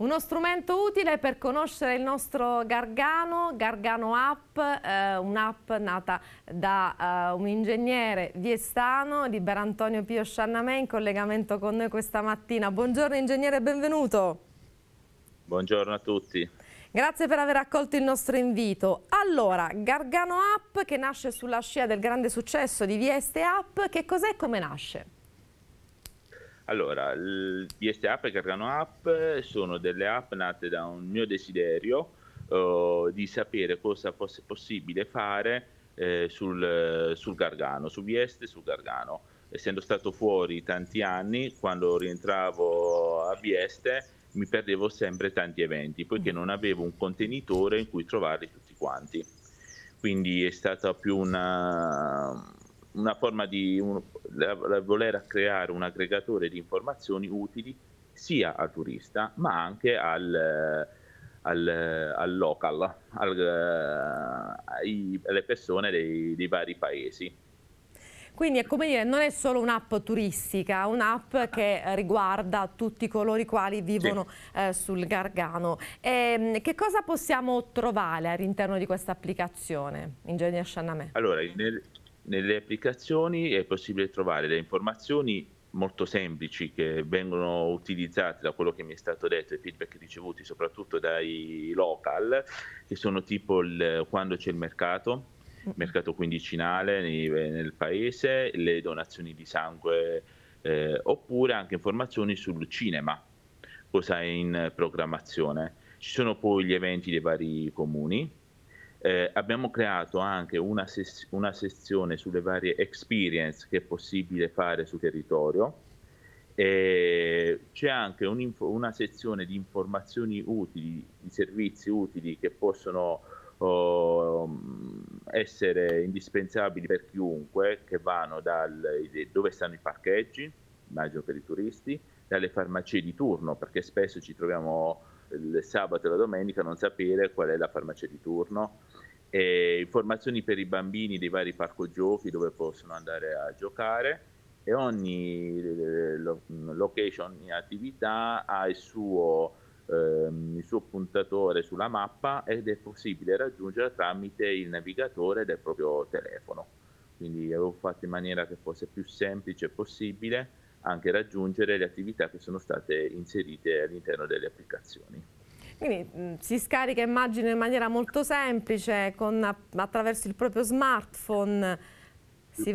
Uno strumento utile per conoscere il nostro Gargano, Gargano App, eh, un'app nata da eh, un ingegnere viestano di Berantonio Pio Sciannamè in collegamento con noi questa mattina. Buongiorno ingegnere, benvenuto. Buongiorno a tutti. Grazie per aver accolto il nostro invito. Allora, Gargano App che nasce sulla scia del grande successo di Vieste App, che cos'è e come nasce? Allora, queste app e erano app sono delle app nate da un mio desiderio uh, di sapere cosa fosse possibile fare eh, sul, sul, Gargano, su Vieste e sul Gargano. Essendo stato fuori tanti anni, quando rientravo a Vieste mi perdevo sempre tanti eventi, poiché mm. non avevo un contenitore in cui trovarli tutti quanti. Quindi è stata più una, una forma di un, voler creare un aggregatore di informazioni utili sia al turista ma anche al, al, al local, al, eh, ai, alle persone dei, dei vari paesi. Quindi è come dire, non è solo un'app turistica, è un'app che riguarda tutti coloro i quali vivono sì. eh, sul Gargano. E, ehm, che cosa possiamo trovare all'interno di questa applicazione, Ingegner Sciannamè? Allora, nel, nelle applicazioni è possibile trovare le informazioni molto semplici che vengono utilizzate da quello che mi è stato detto e feedback ricevuti soprattutto dai local che sono tipo il, quando c'è il mercato mm. mercato quindicinale nel paese le donazioni di sangue eh, oppure anche informazioni sul cinema cosa è in programmazione ci sono poi gli eventi dei vari comuni eh, abbiamo creato anche una, ses- una, sezione sulle varie experience che è possibile fare sul territorio. Eh, c'è anche una sezione di informazioni utili, di servizi utili che possono oh, essere indispensabili per chiunque, che vanno dal dove stanno i parcheggi, immagino per i turisti, dalle farmacie di turno, perché spesso ci troviamo il sabato e la domenica non sapere qual è la farmacia di turno. E informazioni per i bambini dei vari parco giochi dove possono andare a giocare e ogni eh, location, ogni attività ha il suo, ehm, il suo puntatore sulla mappa ed è possibile raggiungerla tramite il navigatore del proprio telefono. Quindi avevo fatto in maniera che fosse più semplice possibile anche raggiungere le attività che sono state inserite all'interno delle applicazioni. Quindi mm, si scarica immagino in maniera molto semplice con, attraverso il proprio smartphone.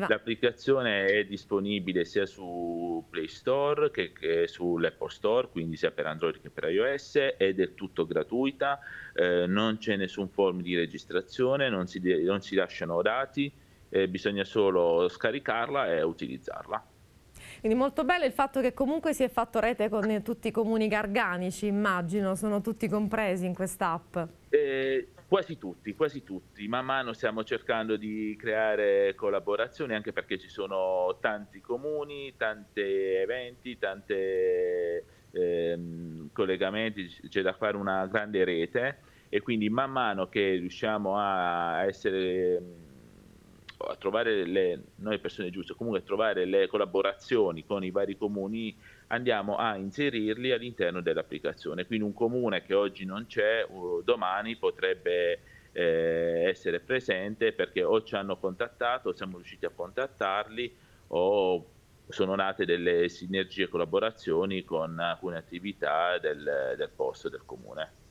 L'applicazione è disponibile sia su Play Store che, che sull'Apple Store, quindi sia per Android che per iOS, ed è tutto gratuita, eh, non c'è nessun form di registrazione, non si, non si lasciano dati, eh, bisogna solo scaricarla e utilizzarla. Quindi molto bello il fatto che comunque si è fatto rete con eh, tutti i comuni garganici, immagino, sono tutti compresi in quest'app. Eh, quasi tutti, quasi tutti. Man mano stiamo cercando di creare collaborazioni anche perché ci sono tanti comuni, tanti eventi, tanti eh, collegamenti, c'è da fare una grande rete e quindi man mano che riusciamo a essere a trovare le, noi persone giuste, comunque trovare le collaborazioni con i vari comuni, andiamo a inserirli all'interno dell'applicazione. Quindi un comune che oggi non c'è, domani potrebbe eh, essere presente perché o ci hanno contattato, o siamo riusciti a contattarli o sono nate delle sinergie e collaborazioni con alcune attività del, del posto, del comune.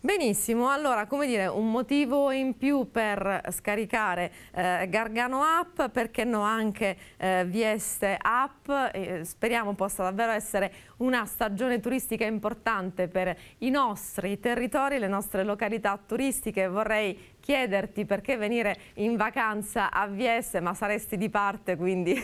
Benissimo, allora come dire un motivo in più per scaricare eh, Gargano App, perché no anche eh, Vieste App, eh, speriamo possa davvero essere una stagione turistica importante per i nostri territori, le nostre località turistiche, vorrei chiederti perché venire in vacanza a Vieste, ma saresti di parte quindi...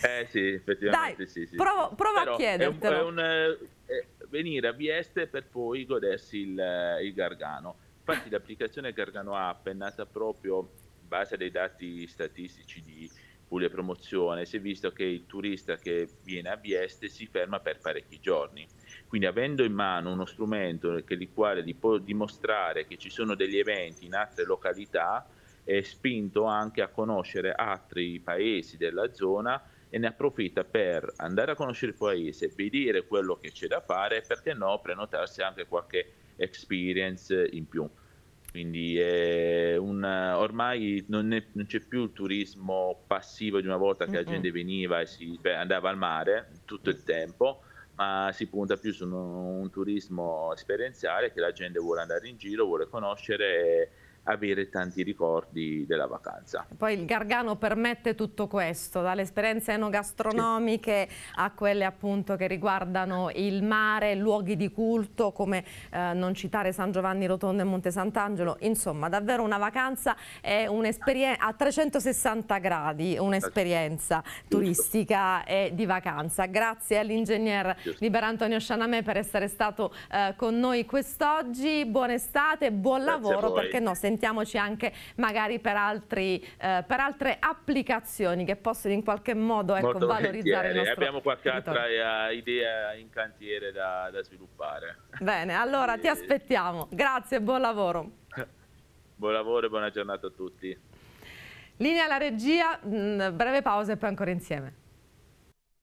eh sì, effettivamente Dai, sì, sì. Provo, provo a chiedertelo. È un, è un, è eh, venire a Vieste per poi godersi il, eh, il Gargano. Infatti l'applicazione Gargano App è nata proprio in base ai dati statistici di Puglia Promozione, si è visto che il turista che viene a Vieste si ferma per parecchi giorni. Quindi avendo in mano uno strumento che il quale gli può dimostrare che ci sono degli eventi in altre località, è spinto anche a conoscere altri paesi della zona e ne approfitta per andare a conoscere il paese, vedere quello che c'è da fare e perché no prenotarsi anche qualche experience in più. Quindi una, ormai non, è, non, c'è più il turismo passivo di una volta che mm-hmm. la gente veniva e si, beh, andava al mare tutto il tempo, ma si punta più su un, un turismo esperienziale che la gente vuole andare in giro, vuole conoscere. E, avere tanti ricordi della vacanza. Poi il Gargano permette tutto questo, dalle esperienze enogastronomiche sì. a quelle appunto che riguardano il mare, luoghi di culto come eh, non citare San Giovanni Rotondo e Monte Sant'Angelo, insomma davvero una vacanza è un'esperienza a 360 gradi, un'esperienza turistica e di vacanza. Grazie all'ingegner Libera Antonio Scianamè per essere stato eh, con noi quest'oggi, buona estate, buon Grazie lavoro perché no, sentiamo orientiamoci anche magari per, altri, eh, per altre applicazioni che possono in qualche modo ecco, valorizzare il nostro Abbiamo qualche territorio. altra eh, idea in cantiere da, da sviluppare. Bene, allora e... ti eh. aspettiamo. Grazie, buon lavoro. buon lavoro e buona giornata a tutti. Linea alla regia, mh, mm, breve pausa e poi ancora insieme.